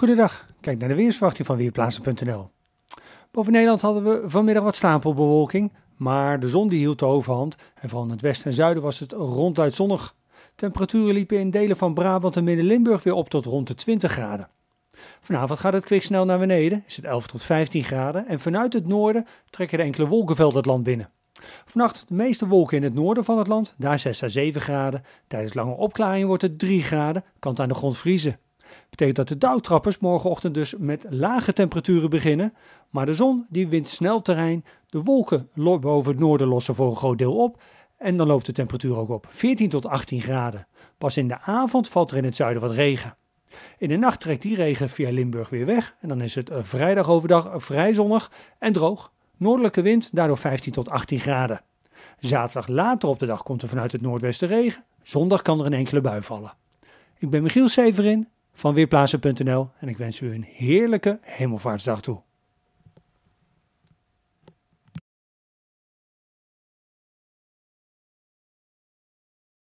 Goedendag, kijk naar de weersverwachting van Weerplaatsen.nl. Boven Nederland hadden we vanmiddag wat stapelbewolking, maar de zon die hield de overhand en vooral in het westen en zuiden was het ronduit zonnig. Temperaturen liepen in delen van Brabant en Midden-Limburg weer op tot rond de 20 graden. Vanavond gaat het kwik snel naar beneden, is het 11 tot 15 graden en vanuit het noorden trekken de enkele wolkenvelden het land binnen. Vannacht de meeste wolken in het noorden van het land, daar 6 à 7 graden. Tijdens lange opklaring wordt het 3 graden, kan aan de grond vriezen. Betekent dat de dauwtrappers morgenochtend dus met lage temperaturen beginnen. Maar de zon die wint snel terrein. De wolken boven het noorden lossen voor een groot deel op. En dan loopt de temperatuur ook op. 14 tot 18 graden. Pas in de avond valt er in het zuiden wat regen. In de nacht trekt die regen via Limburg weer weg. En dan is het eh, vrijdag overdag eh, vrij zonnig en droog. Noordelijke wind, daardoor 15 tot 18 graden. Zaterdag later op de dag komt er vanuit het noordwesten regen. Zondag kan er een enkele bui vallen. Ik ben Michiel Severin van Weerplaatsen.nl en ik wens u een heerlijke hemelvaartsdag toe.